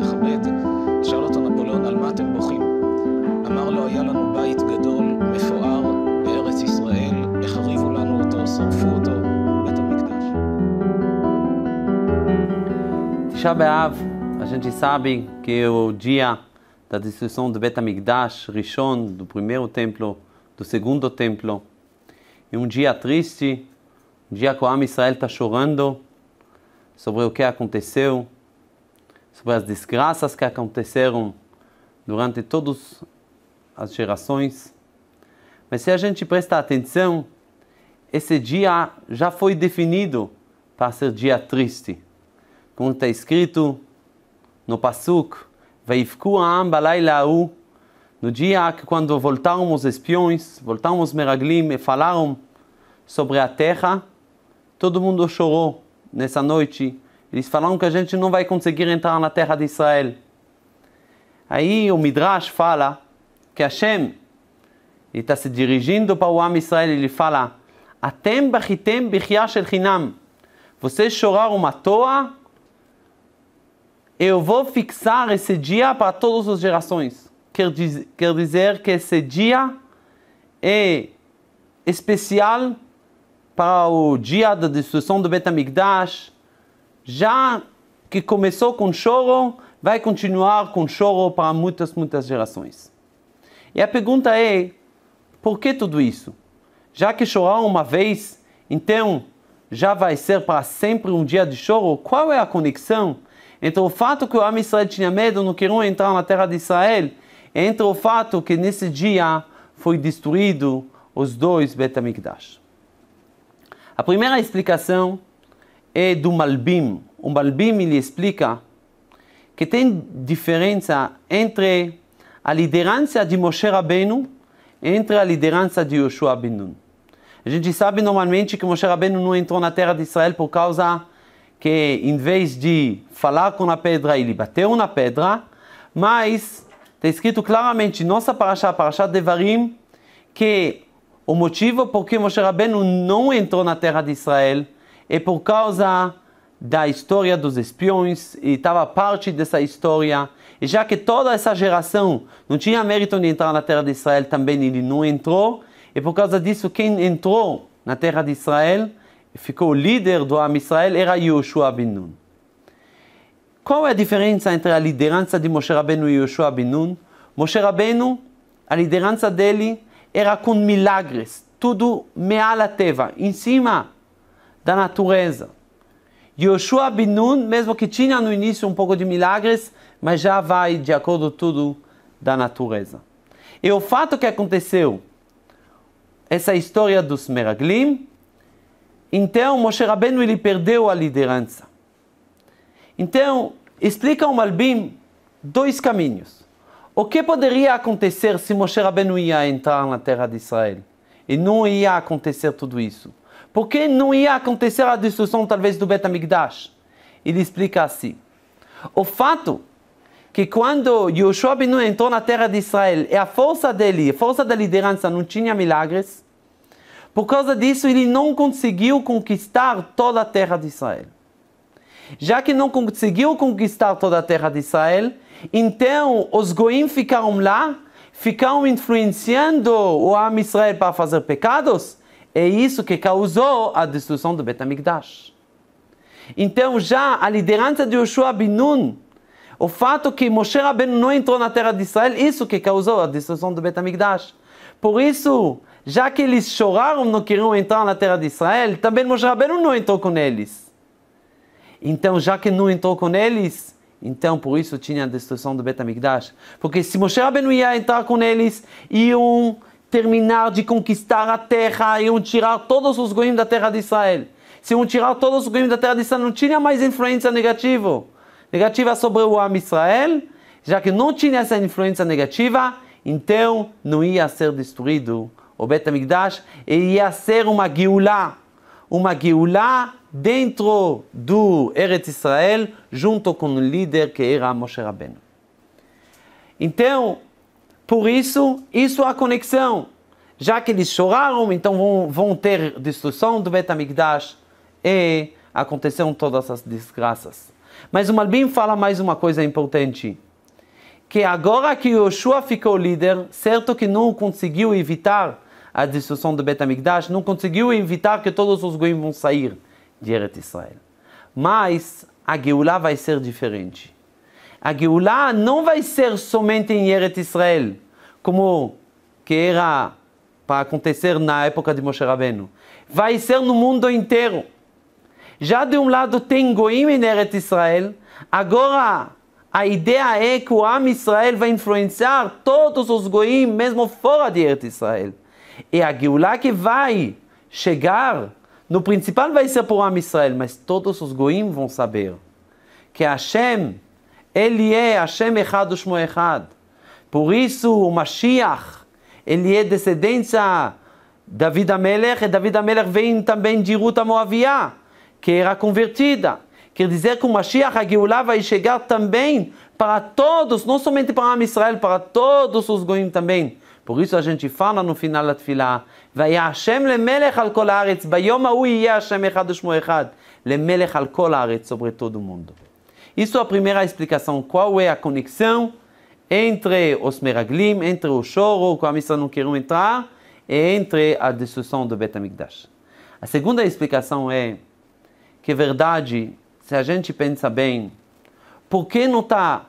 לחבט, שאל אותו נפוליאון על מה אתם בוכים? אמר לו היה לנו בית גדול, מפואר, בארץ ישראל, החריבו לנו אותו, שרפו אותו, בית המקדש. תשעה באב, a gente sabe que é o dia da destruição do Bet HaMikdash, Rishon, do primeiro templo, do segundo templo. E um dia triste, um dia que o Am Israel está chorando sobre o que aconteceu, sobre as desgraças que aconteceram durante todas as gerações. Mas se a gente presta atenção, esse dia já foi definido para ser dia triste. Como está escrito no Passuk, Veifku Aam Balailahu, no dia que quando voltaram os espiões, voltaram os meraglim e falaram sobre a terra, todo mundo chorou nessa noite eles falaram que a gente não vai conseguir entrar na terra de Israel. Aí o Midrash fala que Hashem está se dirigindo para o Am Israel e ele fala: Atem bachitem bichia shel chinam. Vocês choraram uma toa? Eu vou fixar esse dia para todas as gerações. Quer, diz, quer dizer que esse dia é especial para o dia da destruição do Betamigdash, já que começou com choro, vai continuar com choro para muitas, muitas gerações. E a pergunta é: por que tudo isso? Já que chorar uma vez, então já vai ser para sempre um dia de choro? Qual é a conexão entre o fato que o Am Israel tinha medo, não queriam entrar na terra de Israel, e entre o fato que nesse dia foi destruído os dois Bet Amikdash? A primeira explicação é do Malbim. O Malbim ele explica que tem diferença entre a liderança de Moshe Rabbeinu entre a liderança de Yoshua ben Nun. A gente sabe normalmente que Moshe Rabbeinu não entrou na terra de Israel por causa que, em vez de falar com a pedra, ele bateu na pedra, mas está escrito claramente, nossa parasha, parasha Devarim, que o motivo por que Moshe Rabbeinu não entrou na terra de Israel é por causa da história dos espiões e estava parte dessa história. E já que toda essa geração não tinha mérito de entrar na terra de Israel, também ele não entrou. E por causa disso, quem entrou na terra de Israel, ficou líder do Am Israel, era Yoshua bin Nun. Qual é a diferença entre a liderança de Moshe Rabbeinu e Yoshua bin Nun? Moshe Rabbeinu, a liderança dele era com milagres, tudo meala teva, em cima da natureza. Yoshua Binun, mesmo que tinha no início um pouco de milagres, mas já vai de acordo com tudo da natureza. E o fato que aconteceu, essa história dos Meraglim, então Moshe Rabbeinu ele perdeu a liderança. Então, explica o Malbim dois caminhos. O que poderia acontecer se Moshe Rabbeinu ia entrar na terra de Israel? E não ia acontecer tudo isso porque não ia acontecer a destruição talvez do Betamigdash. Ele explica assim: o fato que quando Yoshua Binu entrou na terra de Israel e a força dele, a força da liderança não tinha milagres, por causa disso ele não conseguiu conquistar toda a terra de Israel. Já que não conseguiu conquistar toda a terra de Israel, então os goim ficaram lá, ficaram influenciando o Am Israel para fazer pecados é isso que causou a destruição do Betamigdash. Então já a liderança de Yoshua bin Nun, o fato que Moshe Rabbeinu não entrou na terra de Israel, isso que causou a destruição do Betamigdash. Por isso, já que eles choraram, não queriam entrar na terra de Israel, também Moshe Rabbeinu não entrou com eles. Então, já que não entrou com eles, então por isso tinha a destruição do Betamigdash. Porque se Moshe Rabbeinu ia entrar com eles, iam terminar de conquistar a terra, um tirar todos os goim da terra de Israel. Se um tirar todos os goim da terra de Israel, não tinha mais influência negativa. Negativa sobre o Am Israel, já que não tinha essa influência negativa, então não ia ser destruído o Bet e ia ser uma guiulá, uma guiulá dentro do Eretz Israel, junto com o líder que era Moshe Rabbeinu. Então, por isso, isso é a conexão. Já que eles choraram, então vão, vão ter destruição do Betamigdash e aconteceram todas as desgraças. Mas o Malbim fala mais uma coisa importante. Que agora que Yoshua ficou líder, certo que não conseguiu evitar a destruição do Betamigdash, não conseguiu evitar que todos os goim vão sair de Eretz Israel. Mas a Geulah vai ser diferente a Geulá não vai ser somente em Eretz Israel, como que era para acontecer na época de Moshe Rabbeinu. Vai ser no mundo inteiro. Já de um lado tem Goim em Eretz Israel, agora a ideia é que o Am Israel vai influenciar todos os Goim, mesmo fora de Eretz Israel. E a Geulá que vai chegar, no principal vai ser por Am Israel, mas todos os Goim vão saber que Hashem ele é Hashem Echad Shmo Echad. Por isso, o Mashiach, ele é descendência David Amelech, e David Amelech vem também de Ruta Moavia, que era convertida. Quer dizer que o Mashiach, a Geulah, vai chegar também para todos, não somente para Israel, para todos os goim também. Por isso a gente fala no final da tefilá, והיה השם למלך על כל הארץ, ביום ההוא יהיה השם אחד ושמו אחד, למלך על כל sobre todo o mundo. Isso é a primeira explicação. Qual é a conexão entre os meraglim, entre o choro, que a missa não queriam entrar, e entre a destruição do Betamigdash. A segunda explicação é que, verdade, se a gente pensa bem, por que não está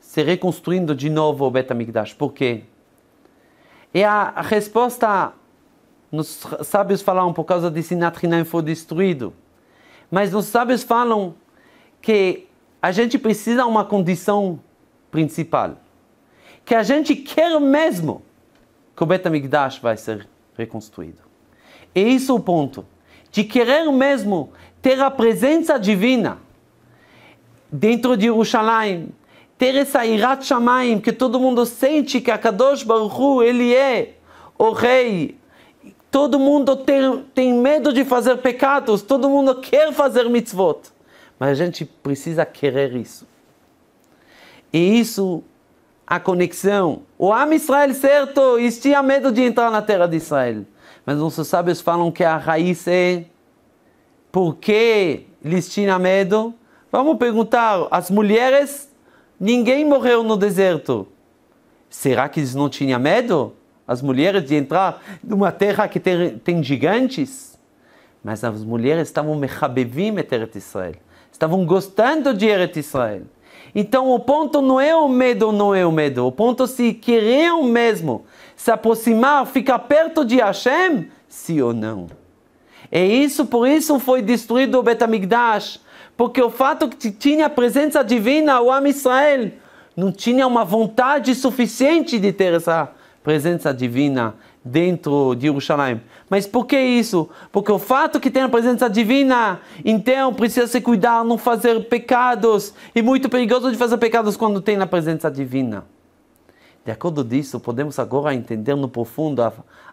se reconstruindo de novo o Betamigdash? Por quê? E a resposta, nos sábios falam por causa de Sinat foi destruído. Mas os sábios falam que a gente precisa uma condição principal, que a gente quer mesmo que o Betamigdash vai ser reconstruído. E isso é o ponto, de querer mesmo ter a presença divina dentro de Jerusalém, ter essa Irat Shamaim, que todo mundo sente que a Kadosh Baruch Hu, ele é o rei. Todo mundo tem, tem medo de fazer pecados, todo mundo quer fazer mitzvot. Mas a gente precisa querer isso. E isso, a conexão. O Am Israel certo tinha medo de entrar na terra de Israel. Mas nossos sábios falam que a raiz é por que eles tinham medo? Vamos perguntar, as mulheres, ninguém morreu no deserto. Será que eles não tinham medo? As mulheres de entrar numa terra que tem, tem gigantes? Mas as mulheres estavam mechabevim de Israel estavam gostando de Eretz Israel. Então o ponto não é o medo, ou não é o medo. O ponto é se queriam mesmo se aproximar, ficar perto de Hashem, sim ou não. É isso, por isso foi destruído o Betamigdash, porque o fato que tinha a presença divina, o Am Israel, não tinha uma vontade suficiente de ter essa presença divina dentro de Jerusalém. Mas por que isso? Porque o fato que tem a presença divina, então precisa se cuidar, não fazer pecados. E muito perigoso de fazer pecados quando tem a presença divina. De acordo disso, podemos agora entender no profundo a,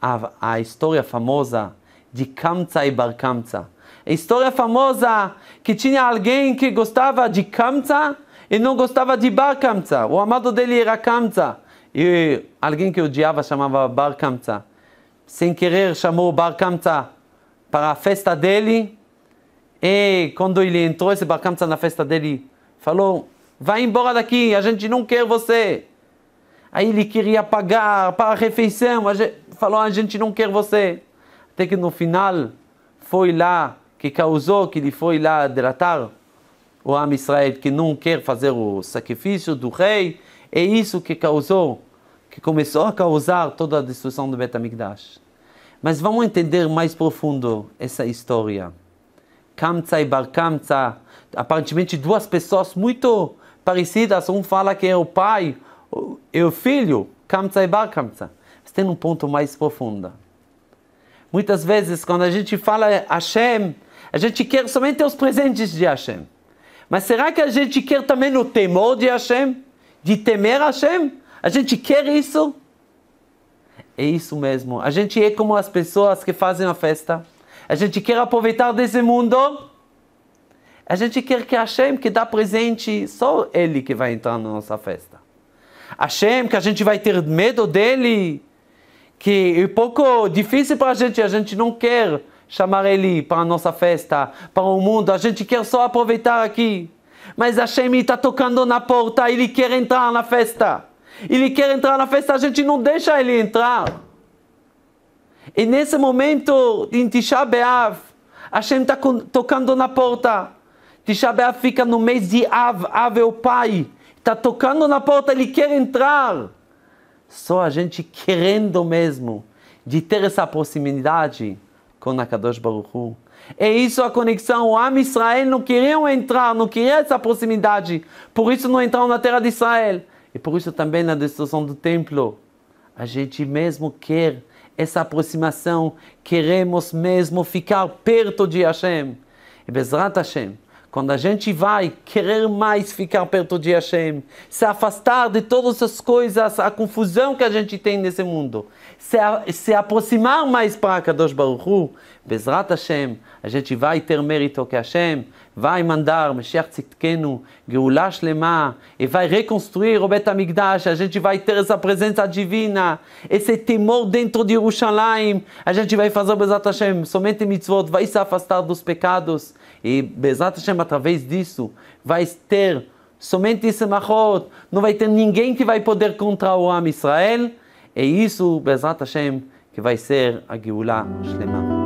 a, a história famosa de Kamza e Bar Kamza. A história famosa que tinha alguém que gostava de Kamza e não gostava de Bar Kamza. O amado dele era Kamza. E alguém que odiava chamava Bar Kamta. Sem querer chamou Bar Kamta para a festa dele. E quando ele entrou, esse Bar Kamta na festa dele, falou: Vai embora daqui, a gente não quer você. Aí ele queria pagar para a refeição, falou: A gente não quer você. Até que no final foi lá que causou que ele foi lá delatar o Am Israel, que não quer fazer o sacrifício do rei. É isso que causou que começou a causar toda a destruição do Betamigdash. Mas vamos entender mais profundo essa história. Kamtsa e Bar Kamtsa, aparentemente duas pessoas muito parecidas, um fala que é o pai e é o filho, Kamtsa e Bar Kamtsa. Mas tem um ponto mais profundo. Muitas vezes, quando a gente fala Hashem, a gente quer somente os presentes de Hashem. Mas será que a gente quer também o temor de Hashem? De temer Hashem? A gente quer isso? É isso mesmo. A gente é como as pessoas que fazem a festa. A gente quer aproveitar desse mundo. A gente quer que Hashem, que dá presente, só Ele que vai entrar na nossa festa. Hashem, que a gente vai ter medo dele, que é um pouco difícil para a gente, a gente não quer chamar ele para a nossa festa, para o mundo, a gente quer só aproveitar aqui. Mas Hashem está tocando na porta, ele quer entrar na festa. Ele quer entrar na festa, a gente não deixa ele entrar. E nesse momento, em Tisha B'Av, Hashem está tocando na porta. Tisha B'Av fica no mês de Av, Av é o pai. Está tocando na porta, ele quer entrar. Só a gente querendo mesmo de ter essa proximidade com Nakadosh Kadosh Baruch Hu. É isso a conexão. O Am Israel não queriam entrar, não queria essa proximidade. Por isso não entraram na terra de Israel. E por isso também na destruição do templo, a gente mesmo quer essa aproximação, queremos mesmo ficar perto de Hashem. E Bezrat Hashem, quando a gente vai querer mais ficar perto de Hashem, se afastar de todas as coisas, a confusão que a gente tem nesse mundo, se, a, se aproximar mais para Kadosh Baruch Hu, Bezrat Hashem, a gente vai ter mérito que Hashem vai mandar Mashiach Tzidkenu, Geulá Shlema, e vai reconstruir o Betamigdash, a gente vai ter essa presença divina, esse temor dentro de Yerushalayim, a gente vai fazer Bezat Hashem, somente mitzvot, vai se afastar dos pecados, e Bezat Hashem, através disso, vai ter somente machot, não vai ter ninguém que vai poder contra o Am Israel, e é isso, Bezat Hashem, que vai ser a Geulá Shlema.